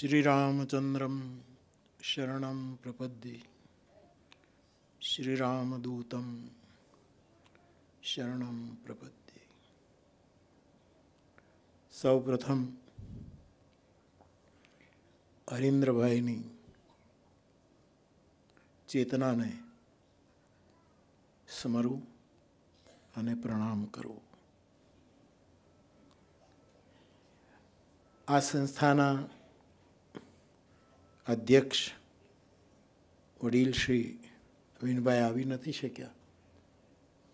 శ్రీరామచంద్రం శరణం ప్రపద్ది శ్రీరామదూతం శరణం ప్రపద్ది સૌપ્રથમ હરીન્દ્રભાઈની ચેતનાને સ્મરું અને પ્રણામ કરું આ સંસ્થાના અધ્યક્ષ વડીલ શ્રી વિનભાઈ આવી નથી શક્યા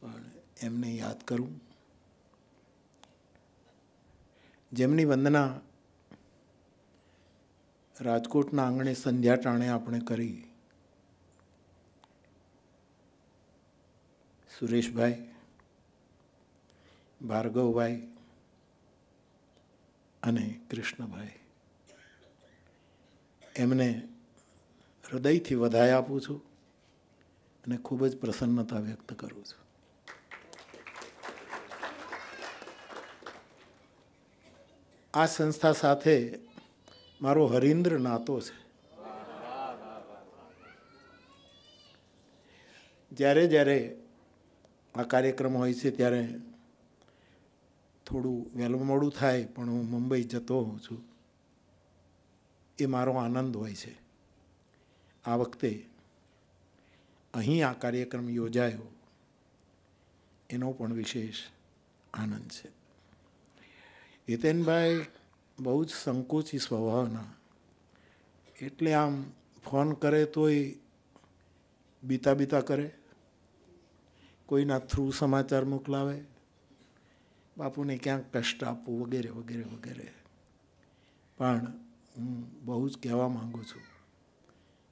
પણ એમને યાદ કરું જેમની વંદના રાજકોટના આંગણે સંધ્યા ટાણે આપણે કરી સુરેશભાઈ ભાર્ગવભાઈ અને કૃષ્ણભાઈ એમને હૃદયથી વધાઈ આપું છું અને ખૂબ જ પ્રસન્નતા વ્યક્ત કરું છું આ સંસ્થા સાથે મારો હરિન્દ્ર નાતો છે જ્યારે જ્યારે આ કાર્યક્રમ હોય છે ત્યારે થોડું વહેલું મોડું થાય પણ હું મુંબઈ જતો હોઉં છું એ મારો આનંદ હોય છે આ વખતે અહીં આ કાર્યક્રમ યોજાયો એનો પણ વિશેષ આનંદ છે હિતેનભાઈ બહુ જ સંકોચી સ્વભાવના એટલે આમ ફોન કરે તોય બીતા બીતા કરે કોઈના થ્રુ સમાચાર મોકલાવે બાપુને ક્યાંક કષ્ટ આપવું વગેરે વગેરે વગેરે પણ હું બહુ જ કહેવા માગું છું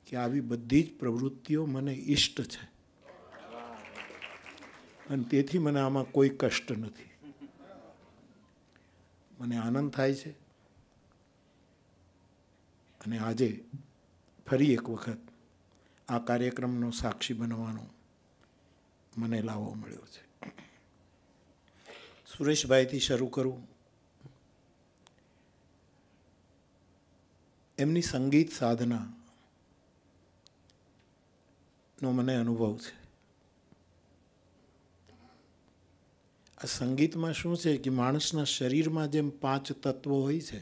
કે આવી બધી જ પ્રવૃત્તિઓ મને ઈષ્ટ છે અને તેથી મને આમાં કોઈ કષ્ટ નથી મને આનંદ થાય છે અને આજે ફરી એક વખત આ કાર્યક્રમનો સાક્ષી બનવાનો મને લાવો મળ્યો છે સુરેશભાઈથી શરૂ કરું એમની સંગીત સાધના નો મને અનુભવ છે આ સંગીતમાં શું છે કે માણસના શરીરમાં જેમ પાંચ તત્વો હોય છે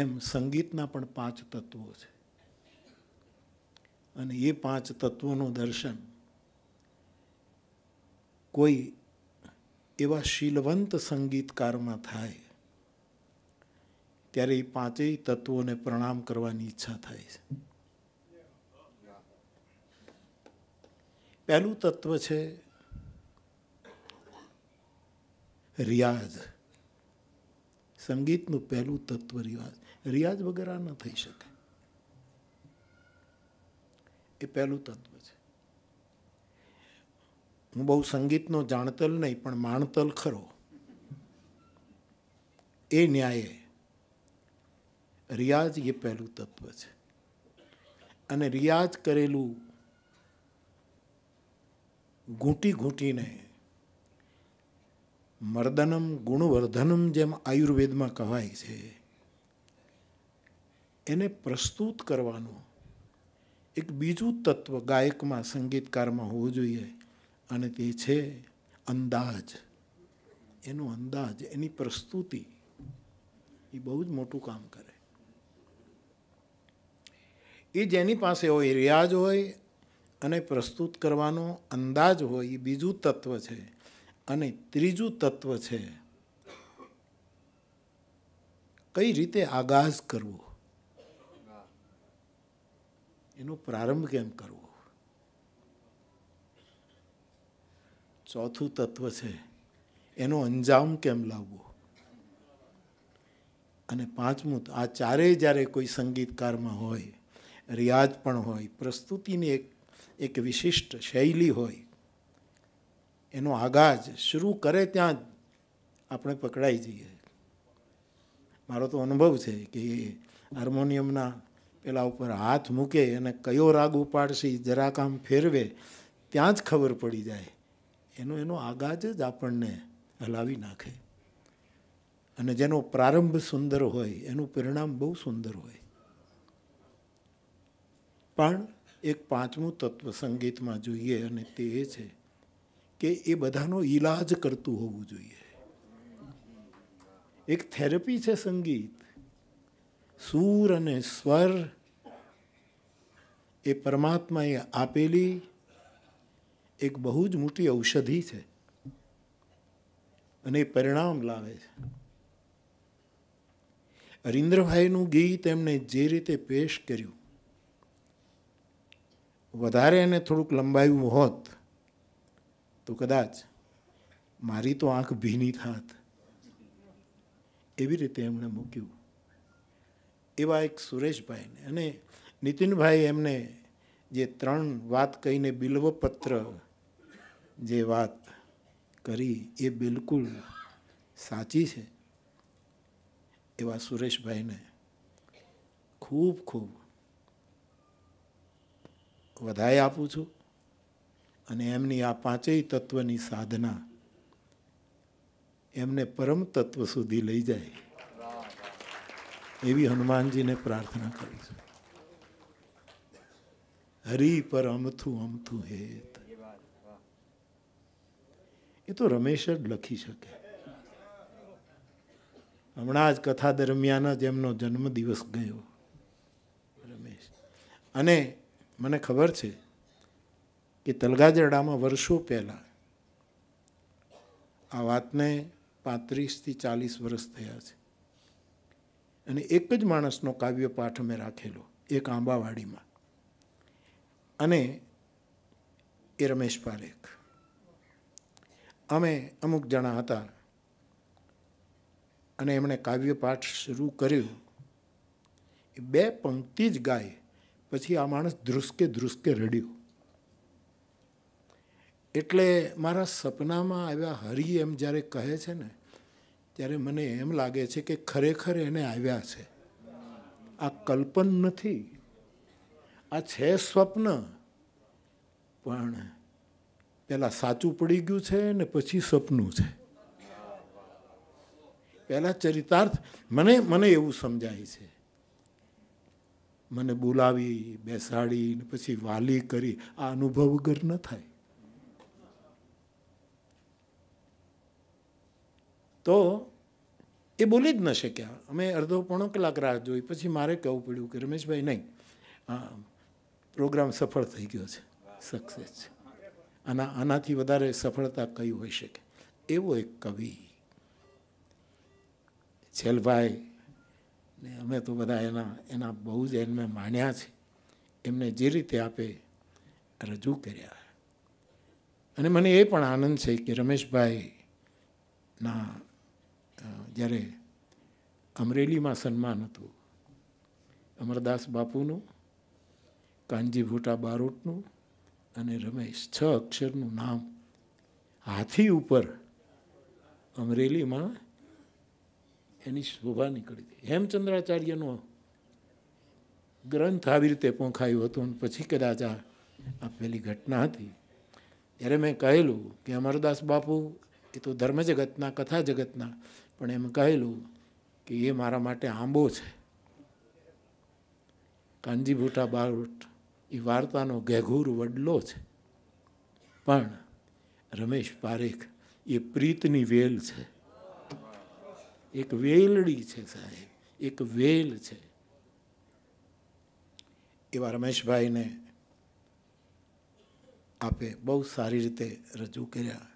એમ સંગીતના પણ પાંચ તત્વો છે અને એ પાંચ તત્વોનું દર્શન કોઈ એવા શીલવંત સંગીતકારમાં થાય ત્યારે એ પાંચેય તત્વોને પ્રણામ કરવાની ઈચ્છા થાય છે પહેલું તત્વ છે રિયાઝ સંગીતનું પહેલું તત્વ રિવાજ રિયાઝ વગર આ ન થઈ શકે એ પહેલું તત્વ છે હું બહુ સંગીતનો જાણતલ નહીં પણ માણતલ ખરો એ ન્યાયે રિયાઝ એ પહેલું તત્વ છે અને રિયાઝ કરેલું ઘૂંટી ઘૂંટીને મર્દનમ ગુણવર્ધનમ જેમ આયુર્વેદમાં કહેવાય છે એને પ્રસ્તુત કરવાનું એક બીજું તત્વ ગાયકમાં સંગીતકારમાં હોવું જોઈએ અને તે છે અંદાજ એનો અંદાજ એની પ્રસ્તુતિ એ બહુ જ મોટું કામ કરે એ જેની પાસે હોય રિયાજ હોય અને પ્રસ્તુત કરવાનો અંદાજ હોય એ બીજું તત્વ છે અને ત્રીજું તત્વ છે કઈ રીતે આગાઝ કરવો એનો પ્રારંભ કેમ કરવો ચોથું તત્વ છે એનો અંજામ કેમ લાવવો અને પાંચમું આ ચારેય જ્યારે કોઈ સંગીતકારમાં હોય રિયાજ પણ હોય પ્રસ્તુતિની એક એક વિશિષ્ટ શૈલી હોય એનો આગાજ શરૂ કરે ત્યાં જ આપણે પકડાઈ જઈએ મારો તો અનુભવ છે કે હાર્મોનિયમના પેલા ઉપર હાથ મૂકે અને કયો રાગ ઉપાડશે જરાક આમ ફેરવે ત્યાં જ ખબર પડી જાય એનો એનો આગાજ જ આપણને હલાવી નાખે અને જેનો પ્રારંભ સુંદર હોય એનું પરિણામ બહુ સુંદર હોય પણ એક પાંચમું તત્વ સંગીતમાં જોઈએ અને તે એ છે કે એ બધાનો ઈલાજ કરતું હોવું જોઈએ એક થેરપી છે સંગીત સૂર અને સ્વર એ પરમાત્માએ આપેલી એક બહુ જ મોટી ઔષધિ છે અને એ પરિણામ લાવે છે હરીન્દ્રભાઈનું ગીત એમણે જે રીતે પેશ કર્યું વધારે એને થોડુંક લંબાયું હોત તો કદાચ મારી તો આંખ ભીની થાત એવી રીતે એમણે મૂક્યું એવા એક સુરેશભાઈને અને નીતિનભાઈ એમને જે ત્રણ વાત કહીને બિલ્વપત્ર જે વાત કરી એ બિલકુલ સાચી છે એવા સુરેશભાઈને ખૂબ ખૂબ વધાય આપું છું અને એમની આ પાંચેય તત્વની સાધના એમને પરમ તત્વ સુધી લઈ જાય એવી હનુમાનજીને પ્રાર્થના કરું છું હરી પર અમથું અમથું હેત એ તો રમેશ જ લખી શકે હમણાં જ કથા દરમિયાન જ એમનો જન્મદિવસ ગયો રમેશ અને મને ખબર છે કે તલગાજરડામાં વર્ષો પહેલાં આ વાતને પાંત્રીસથી ચાલીસ વર્ષ થયા છે અને એક જ માણસનો કાવ્ય પાઠ અમે રાખેલો એક આંબાવાડીમાં અને એ રમેશ પારેખ અમે અમુક જણા હતા અને એમણે કાવ્ય પાઠ શરૂ કર્યો બે પંક્તિ જ ગાય પછી આ માણસ ધ્રુસકે ધ્રુસકે રડ્યો એટલે મારા સપનામાં આવ્યા હરિ એમ જ્યારે કહે છે ને ત્યારે મને એમ લાગે છે કે ખરેખર એને આવ્યા છે આ કલ્પન નથી આ છે સ્વપ્ન પણ પહેલાં સાચું પડી ગયું છે ને પછી સપનું છે પહેલાં ચરિતાર્થ મને મને એવું સમજાય છે મને બોલાવી બેસાડી પછી વાલી કરી આ અનુભવ વગર ન થાય તો એ બોલી જ ન શક્યા અમે અડધો પોણો કલાક રાહ જોઈ પછી મારે કહેવું પડ્યું કે રમેશભાઈ નહીં હા પ્રોગ્રામ સફળ થઈ ગયો છે સક્સેસ છે આના આનાથી વધારે સફળતા કઈ હોઈ શકે એવો એક કવિ છેલભાઈ ને અમે તો બધા એના એના બહુ જ એમને માણ્યા છે એમને જે રીતે આપે રજૂ કર્યા અને મને એ પણ આનંદ છે કે રમેશભાઈના જ્યારે અમરેલીમાં સન્માન હતું અમરદાસ બાપુનું કાનજી ભૂટા બારોટનું અને રમેશ છ અક્ષરનું નામ હાથી ઉપર અમરેલીમાં એની શોભા નીકળી હતી હેમચંદ્રાચાર્યનો ગ્રંથ આવી રીતે પોંખાયું હતું અને પછી કદાચ આ પહેલી ઘટના હતી ત્યારે મેં કહેલું કે અમરદાસ બાપુ એ તો ધર્મ જગતના કથા જગતના પણ એમ કહેલું કે એ મારા માટે આંબો છે કાનજી ભૂટા એ વાર્તાનો ઘેઘૂર વડલો છે પણ રમેશ પારેખ એ પ્રીતની વેલ છે એક વેલડી છે સાહેબ એક વેલ છે એવા રમેશભાઈને આપે બહુ સારી રીતે રજૂ કર્યા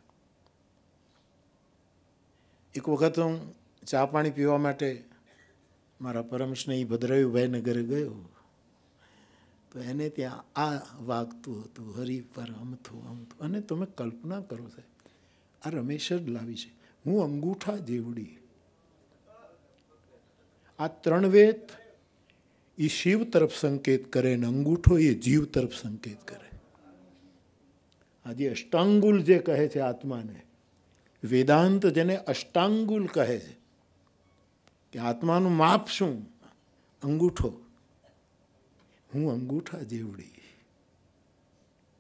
એક વખત હું ચા પાણી પીવા માટે મારા પરમ સ્નેહી ભદ્રયુભાઈને ઘરે ગયો તો એને ત્યાં આ વાગતું હતું હરિ પર અમથું અમથું અને તમે કલ્પના કરો સાહેબ આ રમેશ જ લાવી છે હું અંગૂઠા જેવડી આ ત્રણ વેદ એ શિવ તરફ સંકેત કરે અને અંગૂઠો એ જીવ તરફ સંકેત કરે આજે અષ્ટાંગુલ જે કહે છે આત્માને વેદાંત જેને અષ્ટાંગુલ કહે છે કે આત્માનું માપ શું અંગૂઠો હું અંગૂઠા જેવડી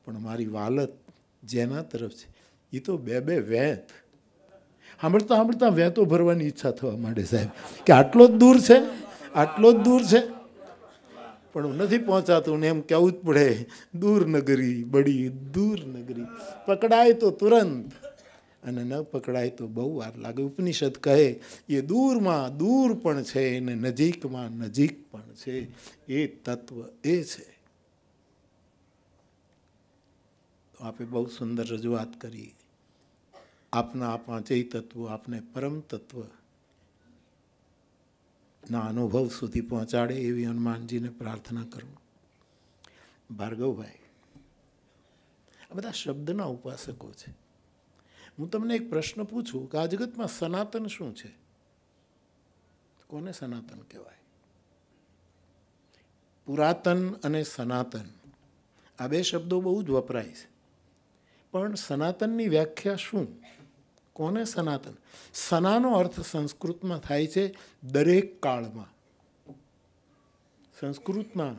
પણ મારી વાલત જેના તરફ છે એ તો બે બે વેત સાંભળતા સાંભળતા વહેતો ભરવાની ઈચ્છા થવા માંડે સાહેબ કે આટલો જ દૂર છે આટલો જ દૂર છે પણ હું નથી પહોંચાતું ને એમ કહેવું જ પડે દૂર નગરી બળી દૂર નગરી પકડાય તો તુરંત અને ન પકડાય તો બહુ વાર લાગે ઉપનિષદ કહે એ દૂરમાં દૂર પણ છે અને નજીકમાં નજીક પણ છે એ તત્વ એ છે આપે બહુ સુંદર રજૂઆત કરી આપના પાંચેય તત્વો આપને પરમ તત્વ ના અનુભવ સુધી પહોંચાડે એવી હનુમાનજીને પ્રાર્થના કરું ભાર્ગવભાઈ આ બધા શબ્દના ઉપાસકો છે હું તમને એક પ્રશ્ન પૂછું કે આ જગતમાં સનાતન શું છે કોને સનાતન કહેવાય પુરાતન અને સનાતન આ બે શબ્દો બહુ જ વપરાય છે પણ સનાતનની વ્યાખ્યા શું કોને સનાતન સનાનો અર્થ સંસ્કૃતમાં થાય છે દરેક કાળમાં સંસ્કૃતમાં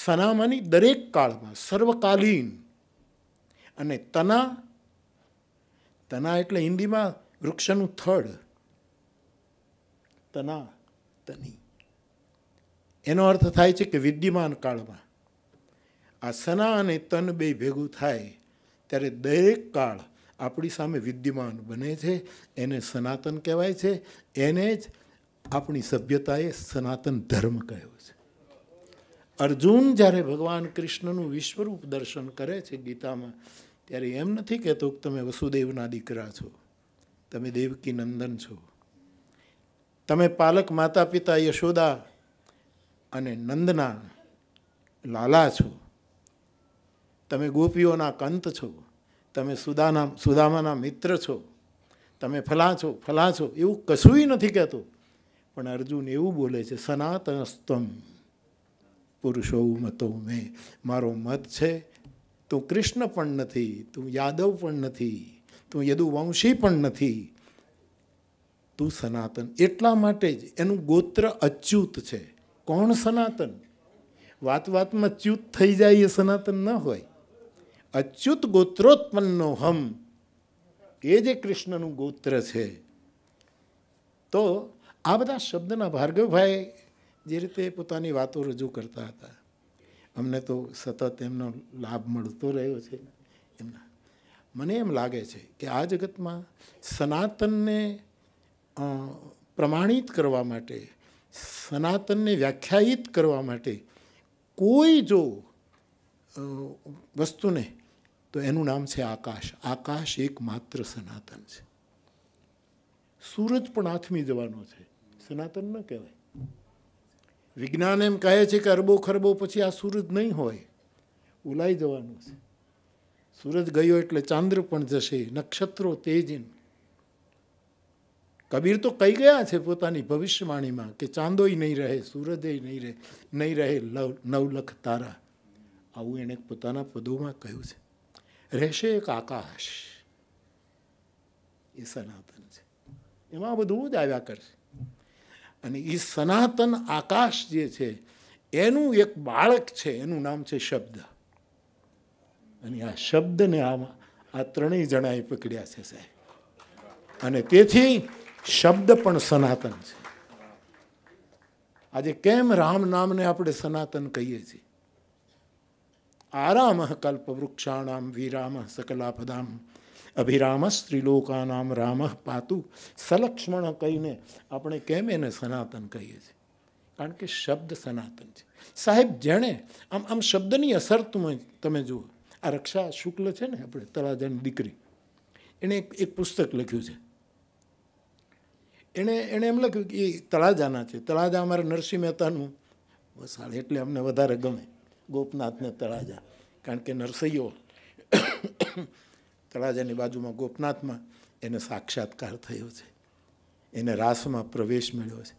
સનામાંની દરેક કાળમાં સર્વકાલીન અને તના તના એટલે હિન્દીમાં વૃક્ષનું થડ તના તની એનો અર્થ થાય છે કે વિદ્યમાન કાળમાં આ સના અને તન બે ભેગું થાય ત્યારે દરેક કાળ આપણી સામે વિદ્યમાન બને છે એને સનાતન કહેવાય છે એને જ આપણી સભ્યતાએ સનાતન ધર્મ કહ્યો છે અર્જુન જ્યારે ભગવાન કૃષ્ણનું વિશ્વરૂપ દર્શન કરે છે ગીતામાં ત્યારે એમ નથી કહેતો કે તમે વસુદેવના દીકરા છો તમે દેવકી નંદન છો તમે પાલક માતા પિતા યશોદા અને નંદના લાલા છો તમે ગોપીઓના કંત છો તમે સુદાના સુદામાના મિત્ર છો તમે ફલા છો ફલા છો એવું કશું નથી કહેતું પણ અર્જુન એવું બોલે છે સનાતનસ્તમ પુરુષો મતો મેં મારો મત છે તું કૃષ્ણ પણ નથી તું યાદવ પણ નથી તું યદુવંશી પણ નથી તું સનાતન એટલા માટે જ એનું ગોત્ર અચ્યુત છે કોણ સનાતન વાત વાતમાં ચ્યુત થઈ જાય એ સનાતન ન હોય અચ્યુત ગોત્રોત્પન્નો હમ એ જે કૃષ્ણનું ગોત્ર છે તો આ બધા શબ્દના ભાર્ગવભાઈ જે રીતે પોતાની વાતો રજૂ કરતા હતા અમને તો સતત એમનો લાભ મળતો રહ્યો છે એમના મને એમ લાગે છે કે આ જગતમાં સનાતનને પ્રમાણિત કરવા માટે સનાતનને વ્યાખ્યાયિત કરવા માટે કોઈ જો વસ્તુને તો એનું નામ છે આકાશ આકાશ એકમાત્ર સનાતન છે સૂરજ પણ આથમી જવાનો છે સનાતન ન કહેવાય વિજ્ઞાન એમ કહે છે કે અરબો ખરબો પછી આ સૂરજ નહીં હોય ઉલાઈ જવાનું છે સૂરજ ગયો એટલે ચાંદ્ર પણ જશે નક્ષત્રો તેજીન કબીર તો કહી ગયા છે પોતાની ભવિષ્યવાણીમાં કે ચાંદોય નહીં રહે સૂરજે નહીં રહે નહીં રહે નવલખ તારા આવું એણે પોતાના પદોમાં કહ્યું છે રહેશે એક આકાશ એ સનાતન છે એમાં બધું જ આવ્યા કરશે અને એ સનાતન આકાશ જે છે એનું એક બાળક છે એનું નામ છે શબ્દ અને આ શબ્દને આમાં આ ત્રણેય જણાએ પકડ્યા છે સાહેબ અને તેથી શબ્દ પણ સનાતન છે આજે કેમ રામ નામને આપણે સનાતન કહીએ છીએ આરામ કલ્પવૃક્ષાણામ વિરામ સકલાપદામ અભિરામ સ્ત્રીલોકાનામ રામ પાતુ સલક્ષ્મણ કહીને આપણે કેમ એને સનાતન કહીએ છીએ કારણ કે શબ્દ સનાતન છે સાહેબ જેણે આમ આમ શબ્દની અસર તમે તમે જુઓ આ રક્ષા શુક્લ છે ને આપણે તળાજાની દીકરી એણે એક પુસ્તક લખ્યું છે એણે એણે એમ લખ્યું કે એ તળાજાના છે તળાજા અમારે નરસિંહ મહેતાનું બસ એટલે અમને વધારે ગમે ગોપનાથને તળાજા કારણ કે નરસૈયો તળાજાની બાજુમાં ગોપનાથમાં એને સાક્ષાત્કાર થયો છે એને રાસમાં પ્રવેશ મળ્યો છે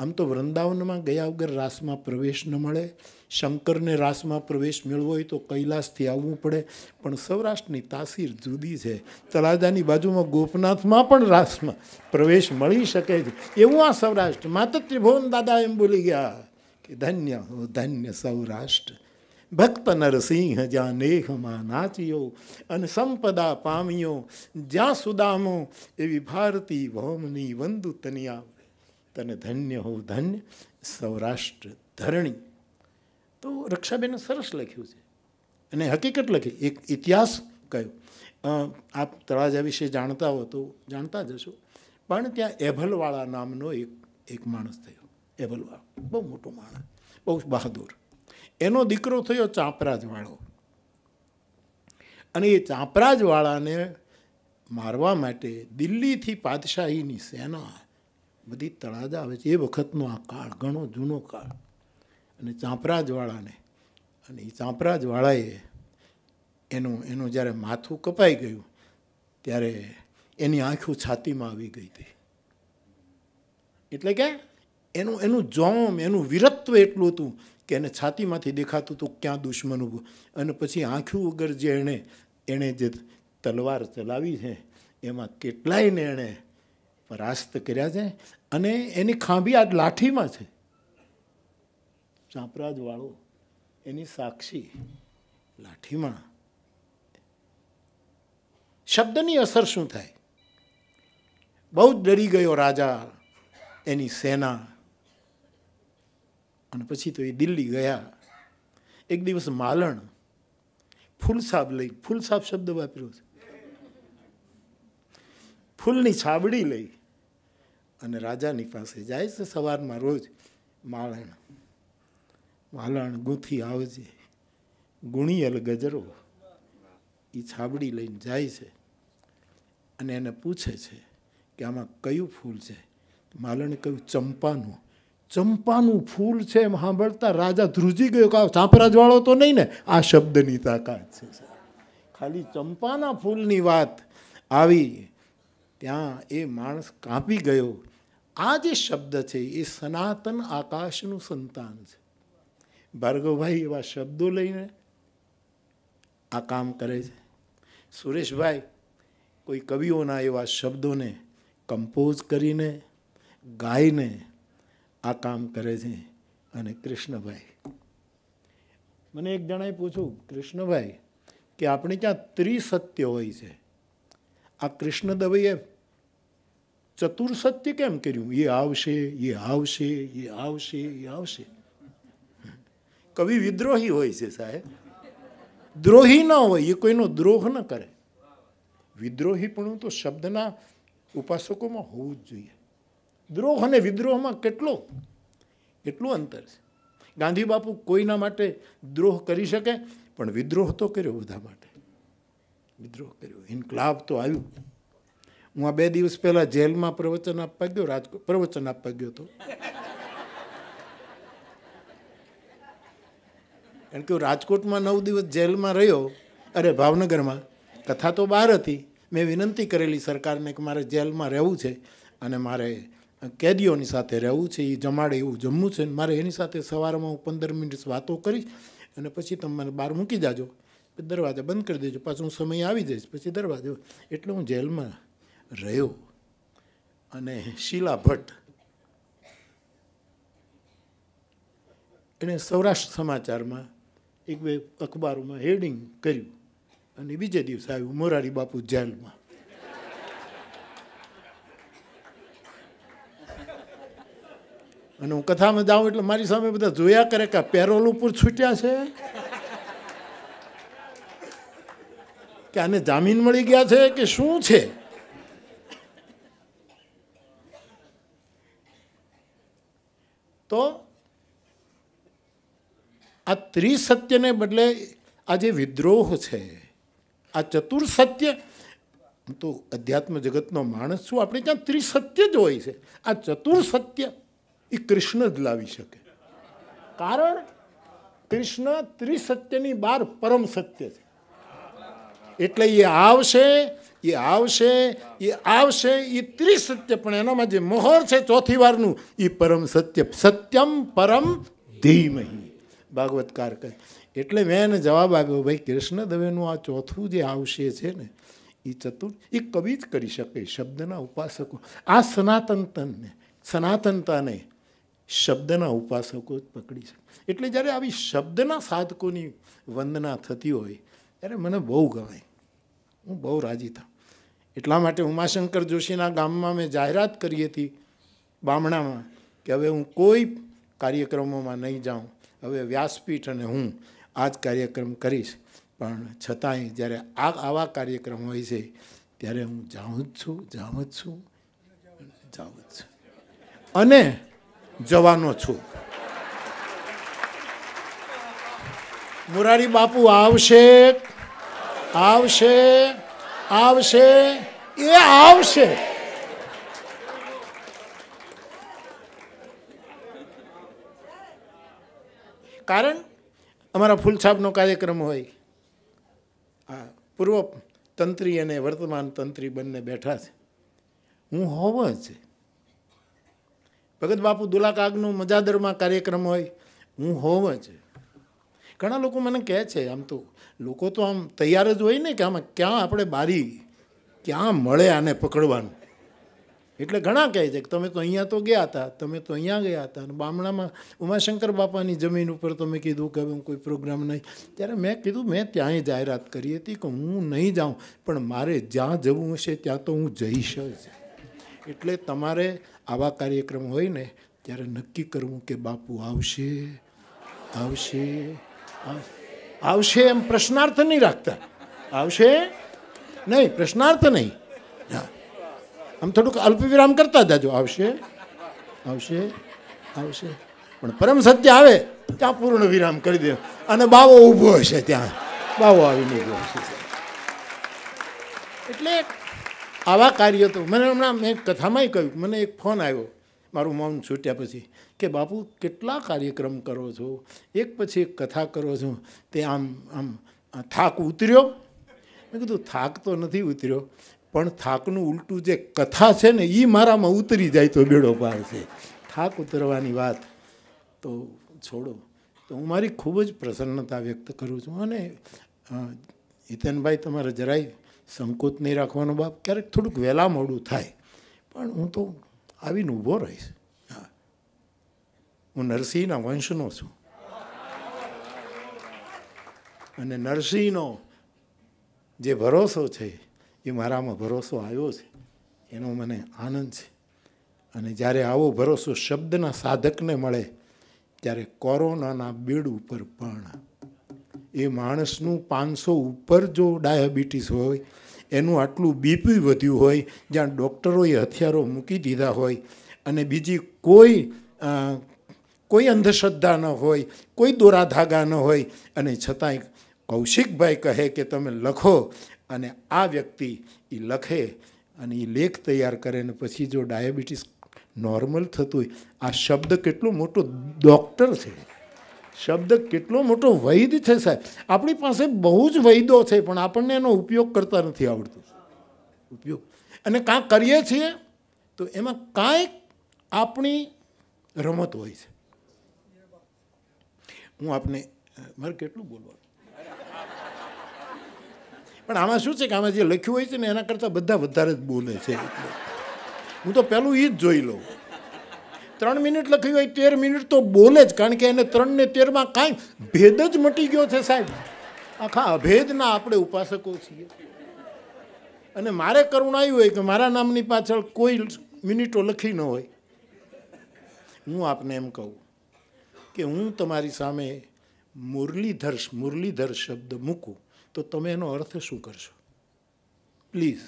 આમ તો વૃંદાવનમાં ગયા વગર રાસમાં પ્રવેશ ન મળે શંકરને રાસમાં પ્રવેશ મેળવો હોય તો કૈલાસથી આવવું પડે પણ સૌરાષ્ટ્રની તાસીર જુદી છે તળાજાની બાજુમાં ગોપનાથમાં પણ રાસમાં પ્રવેશ મળી શકે છે એવું આ સૌરાષ્ટ્ર માત્ર ત્રિભુવન દાદા એમ બોલી ગયા કે ધન્ય હો ધન્ય સૌરાષ્ટ્ર ભક્ત નરસિંહ જ્યાં નેહમાં નાચ્યો અને સંપદા પામ્યો જ્યાં સુદામો એવી ભારતી ભૌમની વંદુ તનિયા તને ધન્ય હો ધન્ય સૌરાષ્ટ્ર ધરણી તો રક્ષાબેને સરસ લખ્યું છે અને હકીકત લખી એક ઇતિહાસ કયો આપ તળાજા વિશે જાણતા હો તો જાણતા જ હશો પણ ત્યાં એભલવાળા નામનો એક એક માણસ થયો એ બહુ મોટો માણસ બહુ બહાદુર એનો દીકરો થયો ચાંપરાજવાળો અને એ ચાંપરાજવાળાને મારવા માટે દિલ્હીથી પાદશાહીની સેના બધી તળાજા આવે છે એ વખતનો આ કાળ ઘણો જૂનો કાળ અને ચાંપરાજવાળાને અને એ ચાંપરાજવાળાએ એનું એનું જ્યારે માથું કપાઈ ગયું ત્યારે એની આંખો છાતીમાં આવી ગઈ હતી એટલે કે એનું એનું જોમ એનું વીરત્વ એટલું હતું કે એને છાતીમાંથી દેખાતું હતું ક્યાં દુશ્મન ઊભું અને પછી આંખ્યું વગર જે એણે એણે જે તલવાર ચલાવી છે એમાં કેટલાયને એણે પરાસ્ત કર્યા છે અને એની ખાંભી આ લાઠીમાં છે ચાંપરાજવાળો એની સાક્ષી લાઠીમાં શબ્દની અસર શું થાય બહુ જ ડરી ગયો રાજા એની સેના અને પછી તો એ દિલ્હી ગયા એક દિવસ માલણ ફૂલ સાબ લઈ ફૂલ સાબ શબ્દ વાપર્યો છે ફૂલની છાબડી લઈ અને રાજાની પાસે જાય છે સવારમાં રોજ માલણ માલણ ગૂંથી આવજે ગુણિયલ ગજરો એ છાબડી લઈને જાય છે અને એને પૂછે છે કે આમાં કયું ફૂલ છે માલણે કહ્યું ચંપાનું ચંપાનું ફૂલ છે એમ સાંભળતા રાજા ધ્રુજી ગયો કે ચાંપરાજવાળો તો નહીં ને આ શબ્દની તાકાત છે ખાલી ચંપાના ફૂલની વાત આવી ત્યાં એ માણસ કાપી ગયો આ જે શબ્દ છે એ સનાતન આકાશનું સંતાન છે ભાર્ગવભાઈ એવા શબ્દો લઈને આ કામ કરે છે સુરેશભાઈ કોઈ કવિઓના એવા શબ્દોને કમ્પોઝ કરીને ગાઈને આ કામ કરે છે અને કૃષ્ણભાઈ મને એક જણાએ પૂછું કૃષ્ણભાઈ કે આપણે ત્યાં ત્રિસત્ય હોય છે આ કૃષ્ણ દવેએ ચતુર્સત્ય કેમ કર્યું એ આવશે એ આવશે એ આવશે એ આવશે કવિ વિદ્રોહી હોય છે સાહેબ દ્રોહી ન હોય એ કોઈનો દ્રોહ ન કરે વિદ્રોહીપણું તો શબ્દના ઉપાસકોમાં હોવું જ જોઈએ દ્રોહ અને વિદ્રોહમાં કેટલો કેટલું અંતર છે ગાંધી બાપુ કોઈના માટે દ્રોહ કરી શકે પણ વિદ્રોહ તો કર્યો બધા માટે વિદ્રોહ કર્યો ઇન્કલાબ તો આવ્યું હું આ બે દિવસ પહેલાં જેલમાં પ્રવચન આપવા ગયો રાજકોટ પ્રવચન આપવા ગયો તો કારણ કે રાજકોટમાં નવ દિવસ જેલમાં રહ્યો અરે ભાવનગરમાં કથા તો બહાર હતી મેં વિનંતી કરેલી સરકારને કે મારે જેલમાં રહેવું છે અને મારે કેદીઓની સાથે રહેવું છે એ જમાડે એવું જમવું છે ને મારે એની સાથે સવારમાં હું પંદર મિનિટ વાતો કરીશ અને પછી તમે મને બહાર મૂકી જાજો દરવાજા બંધ કરી દેજો પાછું સમય આવી જઈશ પછી દરવાજો એટલે હું જેલમાં રહ્યો અને શીલા ભટ્ટ એણે સૌરાષ્ટ્ર સમાચારમાં એક બે અખબારોમાં હેડિંગ કર્યું અને બીજે દિવસે આવ્યું મોરારી બાપુ જેલમાં અને હું કથામાં જાઉં એટલે મારી સામે બધા જોયા કરે કે પેરોલ ઉપર છૂટ્યા છે કે આને જામીન મળી ગયા છે કે શું છે તો આ ત્રિસત્યને બદલે આ જે વિદ્રોહ છે આ ચતુર સત્ય તો અધ્યાત્મ જગતનો માણસ છું આપણે ત્યાં ત્રિસત્ય જ હોય છે આ ચતુર સત્ય એ કૃષ્ણ જ લાવી શકે કારણ કૃષ્ણ ત્રિસત્યની બહાર પરમ સત્ય છે એટલે એ આવશે એ આવશે એ આવશે એ ત્રિસત્ય પણ એનામાં જે મોહર છે ચોથી વારનું એ પરમ સત્ય સત્યમ પરમ ધીમહી ભાગવતકાર કહે એટલે મેં એને જવાબ આપ્યો ભાઈ કૃષ્ણ દવેનું આ ચોથું જે આવશે છે ને એ ચતુર એ કવિ જ કરી શકે શબ્દના ઉપાસકો આ સનાતન તનને સનાતનતાને શબ્દના ઉપાસકો જ પકડી શકે એટલે જ્યારે આવી શબ્દના સાધકોની વંદના થતી હોય ત્યારે મને બહુ ગમે હું બહુ રાજી થાઉં એટલા માટે ઉમાશંકર જોશીના ગામમાં મેં જાહેરાત કરી હતી બામણામાં કે હવે હું કોઈ કાર્યક્રમોમાં નહીં જાઉં હવે વ્યાસપીઠ અને હું આ જ કાર્યક્રમ કરીશ પણ છતાંય જ્યારે આ આવા કાર્યક્રમ હોય છે ત્યારે હું જાઉં જ છું જાઉં જ છું જાઉં જ છું અને જવાનો છું મુરારી બાપુ આવશે આવશે આવશે એ આવશે કારણ અમારા ફૂલછાપનો કાર્યક્રમ હોય આ પૂર્વ તંત્રી અને વર્તમાન તંત્રી બંને બેઠા છે હું હોવ જ ભગત બાપુ દુલાકાગનું મજાદરમાં કાર્યક્રમ હોય હું હોવ જ ઘણા લોકો મને કહે છે આમ તો લોકો તો આમ તૈયાર જ હોય ને કે આમાં ક્યાં આપણે બારી ક્યાં મળે આને પકડવાનું એટલે ઘણા કહે છે કે તમે તો અહીંયા તો ગયા હતા તમે તો અહીંયા ગયા હતા અને બામણામાં ઉમાશંકર બાપાની જમીન ઉપર તમે કીધું કે હું કોઈ પ્રોગ્રામ નહીં ત્યારે મેં કીધું મેં ત્યાંય જાહેરાત કરી હતી કે હું નહીં જાઉં પણ મારે જ્યાં જવું હશે ત્યાં તો હું જઈશ જ એટલે તમારે આવા કાર્યક્રમ હોય ને ત્યારે નક્કી કરવું કે બાપુ આવશે આવશે આવશે એમ પ્રશ્નાર્થ નહીં રાખતા આવશે નહીં પ્રશ્નાર્થ નહીં આમ થોડુંક અલ્પ વિરામ કરતા જાજો આવશે આવશે આવશે પણ પરમ સત્ય આવે ત્યાં પૂર્ણ વિરામ કરી દે અને બાવો ઊભો હશે ત્યાં બાવો આવીને ઊભો હશે એટલે આવા કાર્ય તો મને હમણાં મેં કથામાંય કહ્યું મને એક ફોન આવ્યો મારું મૌન છૂટ્યા પછી કે બાપુ કેટલા કાર્યક્રમ કરો છો એક પછી એક કથા કરો છો તે આમ આમ થાક ઉતર્યો મેં કીધું થાક તો નથી ઉતર્યો પણ થાકનું ઉલટું જે કથા છે ને એ મારામાં ઉતરી જાય તો બેડો પાર છે થાક ઉતરવાની વાત તો છોડો તો હું મારી ખૂબ જ પ્રસન્નતા વ્યક્ત કરું છું અને હિતેનભાઈ તમારે જરાય સંકોચ નહીં રાખવાનો બાપ ક્યારેક થોડુંક વહેલા મોડું થાય પણ હું તો આવીને ઊભો રહીશ હા હું નરસિંહના વંશનો છું અને નરસિંહનો જે ભરોસો છે એ મારામાં ભરોસો આવ્યો છે એનો મને આનંદ છે અને જ્યારે આવો ભરોસો શબ્દના સાધકને મળે ત્યારે કોરોનાના બીડ ઉપર પણ એ માણસનું પાંચસો ઉપર જો ડાયાબિટીસ હોય એનું આટલું બીપી વધ્યું હોય જ્યાં ડૉક્ટરોએ હથિયારો મૂકી દીધા હોય અને બીજી કોઈ કોઈ અંધશ્રદ્ધા ન હોય કોઈ દોરા ધાગા ન હોય અને છતાંય કૌશિકભાઈ કહે કે તમે લખો અને આ વ્યક્તિ એ લખે અને એ લેખ તૈયાર કરે ને પછી જો ડાયાબિટીસ નોર્મલ થતું હોય આ શબ્દ કેટલો મોટો ડૉક્ટર છે શબ્દ કેટલો મોટો વૈદ છે સાહેબ આપણી પાસે બહુ જ વૈદો છે પણ આપણને એનો ઉપયોગ કરતા નથી આવડતું ઉપયોગ અને કાં કરીએ છીએ તો એમાં કાંઈક આપણી રમત હોય છે હું આપને મારે કેટલું બોલવાનું પણ આમાં શું છે કે આમાં જે લખ્યું હોય છે ને એના કરતાં બધા વધારે જ બોલે છે હું તો પહેલું એ જ જોઈ લઉં ત્રણ મિનિટ લખ્યું હોય તેર મિનિટ તો બોલે જ કારણ કે એને ત્રણ ને તેરમાં કાંઈ ભેદ જ મટી ગયો છે સાહેબ આખા અભેદના આપણે ઉપાસકો છીએ અને મારે કરુણ આવ્યું હોય કે મારા નામની પાછળ કોઈ મિનિટો લખી ન હોય હું આપને એમ કહું કે હું તમારી સામે મુરલીધર મુરલીધર શબ્દ મૂકું તો તમે એનો અર્થ શું કરશો પ્લીઝ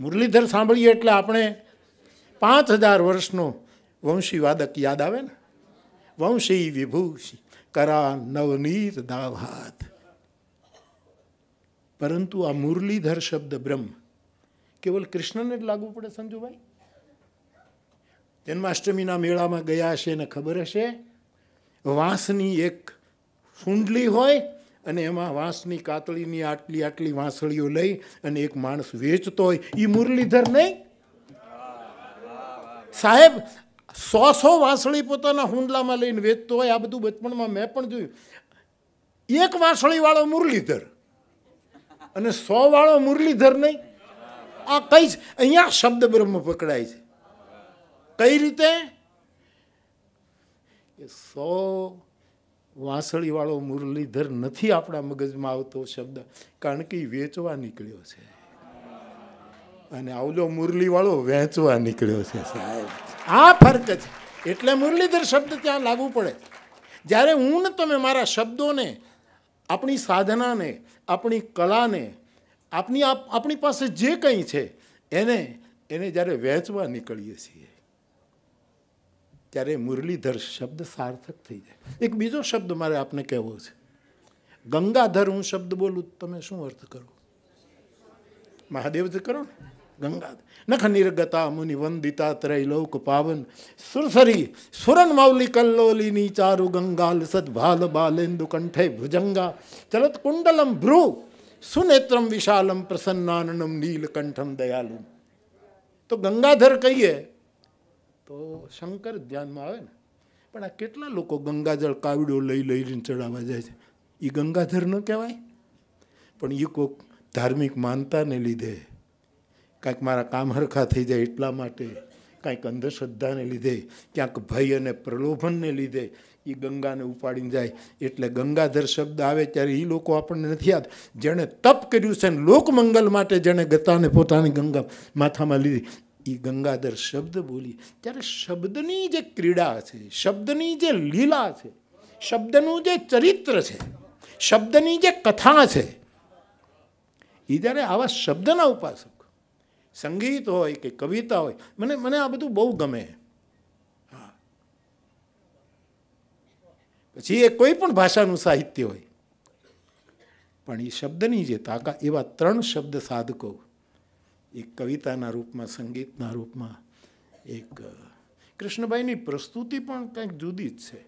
મુરલીધર સાંભળીએ એટલે આપણે પાંચ હજાર વર્ષનો વંશીવાદક યાદ આવે ને વંશી વિભૂષી કરા નવનીત દાવાત પરંતુ આ મુરલીધર શબ્દ બ્રહ્મ કેવલ કૃષ્ણને જ લાગુ પડે સંજુભાઈ જન્માષ્ટમીના મેળામાં ગયા હશે ને ખબર હશે વાંસની એક ફૂંડલી હોય અને એમાં વાંસની કાતળીની આટલી આટલી વાંસળીઓ લઈ અને એક માણસ વેચતો હોય એ મુરલીધર નહીં સાહેબ સો સો વાંસળી પોતાના હુંડલામાં લઈને વેચતો હોય આ બધું બચપણમાં મેં પણ જોયું એક વાંસળીવાળો મુરલીધર અને સો વાળો મુરલીધર નહીં આ કઈ અહીંયા શબ્દ બ્રહ્મ પકડાય છે કઈ રીતે સો વાંસળીવાળો મુરલીધર નથી આપણા મગજમાં આવતો શબ્દ કારણ કે એ વેચવા નીકળ્યો છે અને આવલો મુરલીવાળો વહેંચવા નીકળ્યો છે સાહેબ આ ફર્ક છે એટલે મુરલીધર શબ્દ ત્યાં લાગુ પડે જ્યારે હું ને તમે મારા શબ્દોને આપણી સાધનાને આપણી કલાને આપની આપણી પાસે જે કંઈ છે એને એને જ્યારે વહેંચવા નીકળીએ છીએ ત્યારે મુરલીધર શબ્દ સાર્થક થઈ જાય એક બીજો શબ્દ મારે આપને કહેવો છે ગંગાધર હું શબ્દ બોલું તમે શું અર્થ કરો મહાદેવથી કરો ને ગંગાધર નખ નિર્ગતા મુનિ વંદિતા ત્રૈલોક પાવન સુરસરી સુરન મૌલી કલ્લોલી નીચારુ ગંગાલ સદભાલ બાલેન્દુ કંઠે ભુજંગા ચલત કુંડલમ ભ્રુ સુનેત્રમ વિશાલમ પ્રસન્નાનનમ નીલકંઠમ દયાલુ તો ગંગાધર કહીએ તો શંકર ધ્યાનમાં આવે ને પણ આ કેટલા લોકો ગંગાજળ કાવડો લઈ લઈને ચડાવવા જાય છે એ ગંગાધર ન કહેવાય પણ એ કોઈક ધાર્મિક માનતાને લીધે કાંઈક મારા કામ હરખા થઈ જાય એટલા માટે કાંઈક અંધશ્રદ્ધાને લીધે ક્યાંક ભય અને પ્રલોભનને લીધે એ ગંગાને ઉપાડીને જાય એટલે ગંગાધર શબ્દ આવે ત્યારે એ લોકો આપણને નથી યાદ જેણે તપ કર્યું છે લોકમંગલ માટે જેણે ગતાને પોતાની ગંગા માથામાં લીધી એ ગંગાધર શબ્દ બોલી ત્યારે શબ્દની જે ક્રીડા છે શબ્દની જે લીલા છે શબ્દનું જે ચરિત્ર છે શબ્દની જે કથા છે એ જ્યારે આવા શબ્દના ઉપાસક સંગીત હોય કે કવિતા હોય મને મને આ બધું બહુ ગમે હા પછી એ કોઈ પણ ભાષાનું સાહિત્ય હોય પણ એ શબ્દની જે તાકાત એવા ત્રણ શબ્દ સાધકો એક કવિતાના રૂપમાં સંગીતના રૂપમાં એક કૃષ્ણભાઈની પ્રસ્તુતિ પણ કંઈક જુદી જ છે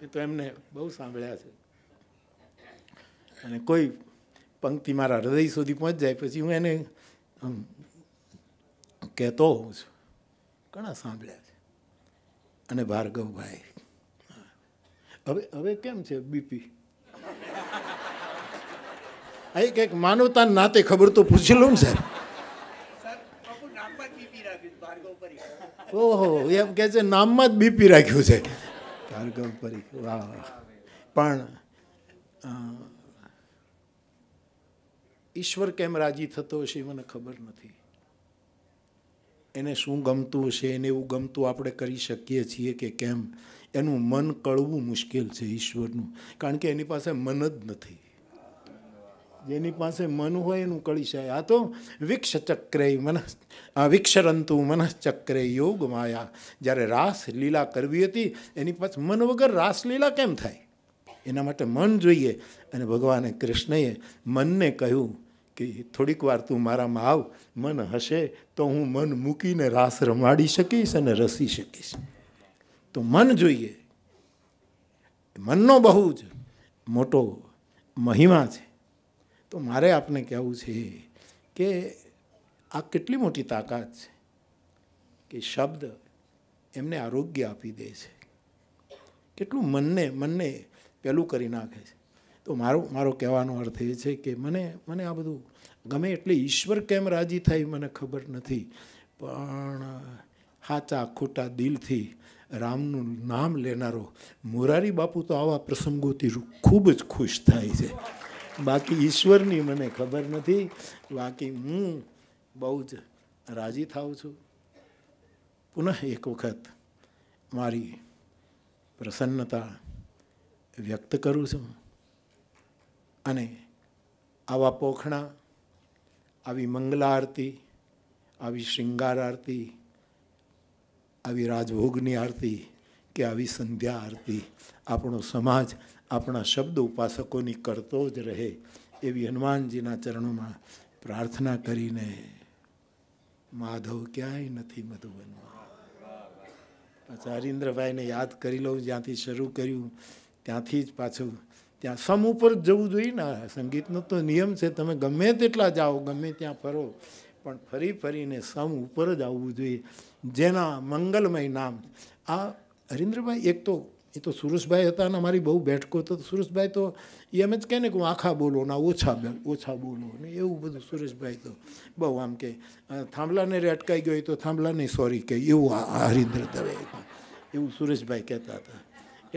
એ તો એમને બહુ સાંભળ્યા છે અને કોઈ પંક્તિ મારા હૃદય સુધી પહોંચ જાય પછી હું એને કહેતો હોઉં છું ઘણા સાંભળ્યા છે અને ભાર્ગવભાઈ હવે હવે કેમ છે બીપી અહીં કંઈક માનવતા નાતે ખબર તો પૂછી લઉં ને સાહેબ ઓહો એમ કહે છે નામમાં જ બીપી રાખ્યું છે ભાર્ગવ પરીખ વાહ પણ ઈશ્વર કેમ રાજી થતો હશે મને ખબર નથી એને શું ગમતું હશે એને એવું ગમતું આપણે કરી શકીએ છીએ કે કેમ એનું મન કળવું મુશ્કેલ છે ઈશ્વરનું કારણ કે એની પાસે મન જ નથી જેની પાસે મન હોય એનું કળિશય આ તો વિક્ષચક્રે મનસ વિક્ષરંતુ મનસચક્રે યોગ માયા જ્યારે રાસ લીલા કરવી હતી એની પાસે મન વગર રાસલીલા કેમ થાય એના માટે મન જોઈએ અને ભગવાને કૃષ્ણએ મનને કહ્યું કે થોડીક વાર તું મારામાં આવ મન હશે તો હું મન મૂકીને રાસ રમાડી શકીશ અને રસી શકીશ તો મન જોઈએ મનનો બહુ જ મોટો મહિમા છે તો મારે આપને કહેવું છે કે આ કેટલી મોટી તાકાત છે કે શબ્દ એમને આરોગ્ય આપી દે છે કેટલું મનને મનને પહેલું કરી નાખે છે તો મારો મારો કહેવાનો અર્થ એ છે કે મને મને આ બધું ગમે એટલે ઈશ્વર કેમ રાજી થાય મને ખબર નથી પણ હાચા ખોટા દિલથી રામનું નામ લેનારો મોરારી બાપુ તો આવા પ્રસંગોથી ખૂબ જ ખુશ થાય છે બાકી ઈશ્વરની મને ખબર નથી બાકી હું બહુ જ રાજી થાઉં છું પુનઃ એક વખત મારી પ્રસન્નતા વ્યક્ત કરું છું અને આવા પોખણા આવી મંગલા આરતી આવી શૃંગાર આરતી આવી રાજભોગની આરતી કે આવી સંધ્યા આરતી આપણો સમાજ આપણા શબ્દ ઉપાસકોની કરતો જ રહે એવી હનુમાનજીના ચરણોમાં પ્રાર્થના કરીને માધવ ક્યાંય નથી મધુવનમાં હરીન્દ્રભાઈને યાદ કરી લઉં જ્યાંથી શરૂ કર્યું ત્યાંથી જ પાછું ત્યાં સમ ઉપર જ જવું જોઈએ ને સંગીતનો તો નિયમ છે તમે ગમે તેટલા જાઓ ગમે ત્યાં ફરો પણ ફરી ફરીને સમ ઉપર જ આવવું જોઈએ જેના મંગલમય નામ આ હરિન્દ્રભાઈ એક તો એ તો સુરેશભાઈ હતા અને અમારી બહુ બેઠકો તો સુરેશભાઈ તો એ એમ જ કહે ને કે હું આખા બોલો ના ઓછા ઓછા બોલો ને એવું બધું સુરેશભાઈ તો બહુ આમ કે થાંભલાને રે અટકાઈ ગયો તો થાંભલાને સોરી કહે એવું આ હરિન્દ્ર દવે એવું સુરેશભાઈ કહેતા હતા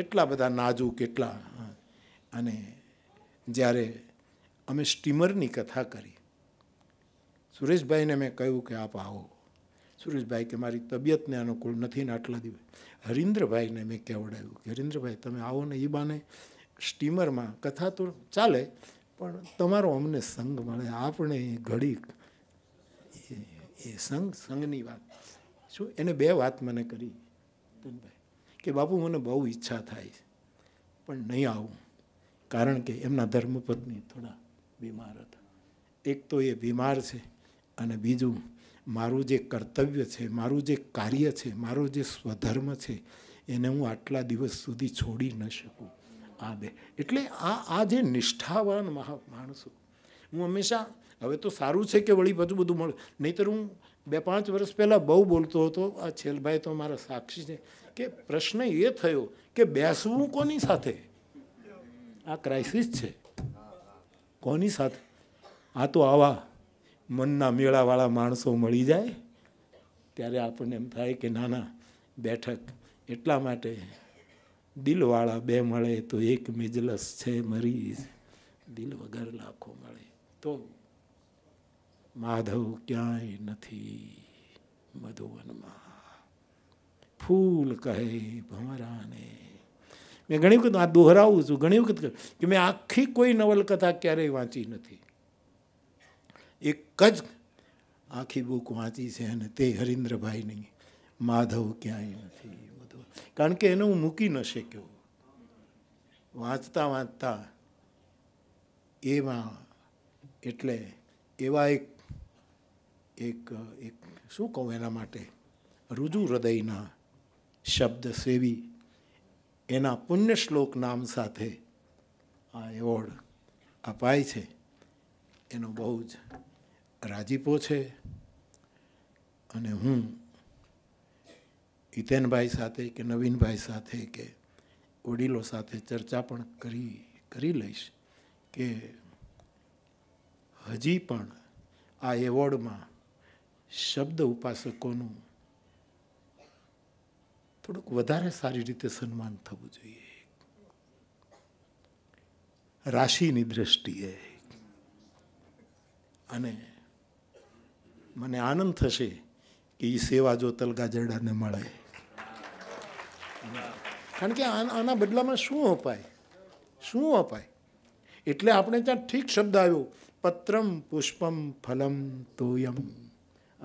એટલા બધા નાજુક એટલા અને જ્યારે અમે સ્ટીમરની કથા કરી સુરેશભાઈને મેં કહ્યું કે આપ આવો સુરેશભાઈ કે મારી તબિયતને અનુકૂળ નથી ને આટલા દિવસ હરીન્દ્રભાઈને મેં કહેવડાવ્યું કે હરીન્દ્રભાઈ તમે આવો ને એ બાને સ્ટીમરમાં કથા તો ચાલે પણ તમારો અમને સંગ મળે આપણે ઘડીક એ સંગ સંગની વાત શું એને બે વાત મને કરી કે બાપુ મને બહુ ઈચ્છા થાય છે પણ નહીં આવું કારણ કે એમના ધર્મપત્ની થોડા બીમાર હતા એક તો એ બીમાર છે અને બીજું મારું જે કર્તવ્ય છે મારું જે કાર્ય છે મારો જે સ્વધર્મ છે એને હું આટલા દિવસ સુધી છોડી ન શકું આ બે એટલે આ આ જે નિષ્ઠાવાન માણસો હું હંમેશા હવે તો સારું છે કે વળી બધું બધું મળે નહીંતર હું બે પાંચ વર્ષ પહેલાં બહુ બોલતો હતો આ છેલભાઈ તો મારા સાક્ષી છે કે પ્રશ્ન એ થયો કે બેસવું કોની સાથે આ ક્રાઇસિસ છે કોની સાથે આ તો આવા મનના મેળાવાળા માણસો મળી જાય ત્યારે આપણને એમ થાય કે નાના બેઠક એટલા માટે દિલવાળા બે મળે તો એક મિજલસ છે મરી દિલ વગર લાખો મળે તો માધવ ક્યાંય નથી મધુવનમાં ફૂલ કહે ભમરાને મેં ઘણી વખત આ દોહરાવું છું ઘણી વખત કે મેં આખી કોઈ નવલકથા ક્યારેય વાંચી નથી એક જ આખી બુક વાંચી છે અને તે હરિન્દ્રભાઈની માધવ ક્યાંય નથી બધું કારણ કે એને હું મૂકી ન શક્યો વાંચતા વાંચતા એમાં એટલે એવા એક એક એક શું કહું એના માટે રુજુ હૃદયના શબ્દ સેવી એના પુણ્ય શ્લોક નામ સાથે આ એવોર્ડ અપાય છે એનો બહુ જ રાજીપો છે અને હું હિતેનભાઈ સાથે કે નવીનભાઈ સાથે કે વડીલો સાથે ચર્ચા પણ કરી કરી લઈશ કે હજી પણ આ એવોર્ડમાં શબ્દ ઉપાસકોનું થોડુંક વધારે સારી રીતે સન્માન થવું જોઈએ રાશિની દ્રષ્ટિએ અને મને આનંદ થશે કે એ સેવા જો તલકા જરડાને મળે કારણ કે આના બદલામાં શું અપાય શું અપાય એટલે આપણે ત્યાં ઠીક શબ્દ આવ્યો પત્રમ પુષ્પમ ફલમ તોયમ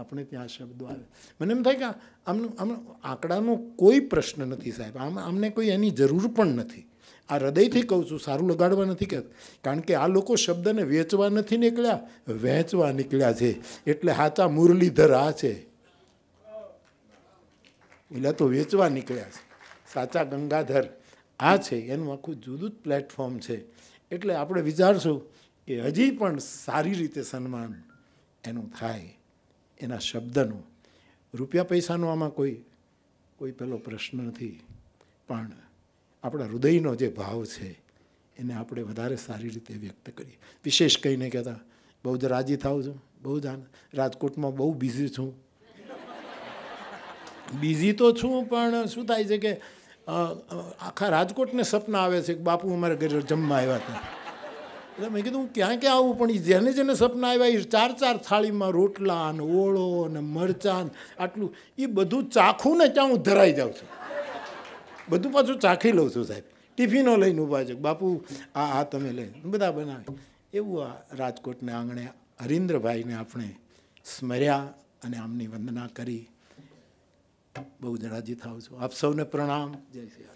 આપણે ત્યાં શબ્દો આવે મને એમ થાય કે આમનું આમ આંકડાનો કોઈ પ્રશ્ન નથી સાહેબ આમ અમને કોઈ એની જરૂર પણ નથી આ હૃદયથી કહું છું સારું લગાડવા નથી કહેતા કારણ કે આ લોકો શબ્દને વેચવા નથી નીકળ્યા વેચવા નીકળ્યા છે એટલે હાચા મુરલીધર આ છે એટલે તો વેચવા નીકળ્યા છે સાચા ગંગાધર આ છે એનું આખું જુદું જ પ્લેટફોર્મ છે એટલે આપણે વિચારશું કે હજી પણ સારી રીતે સન્માન એનું થાય એના શબ્દનું રૂપિયા પૈસાનો આમાં કોઈ કોઈ પેલો પ્રશ્ન નથી પણ આપણા હૃદયનો જે ભાવ છે એને આપણે વધારે સારી રીતે વ્યક્ત કરીએ વિશેષ કહીને કહેતા બહુ જ રાજી થાવ છું બહુ જ રાજકોટમાં બહુ બિઝી છું બિઝી તો છું પણ શું થાય છે કે આખા રાજકોટને સપના આવે છે કે બાપુ અમારા ઘરે જમવા આવ્યા હતા એટલે મેં કીધું હું ક્યાં ક્યાં આવું પણ એ જેને જેને સપના આવ્યા એ ચાર ચાર થાળીમાં રોટલા ને ઓળો ને મરચાં આટલું એ બધું ચાખું ને ત્યાં હું ધરાઈ જાઉં છું બધું પાછું ચાખી લઉં છું સાહેબ ટિફિનો લઈને ઊભા છે બાપુ આ આ તમે લઈ બધા બનાવે એવું આ રાજકોટને આંગણે હરીન્દ્રભાઈને આપણે સ્મર્યા અને આમની વંદના કરી બહુ જણાજી થાવ છું આપ સૌને પ્રણામ જય શ્રી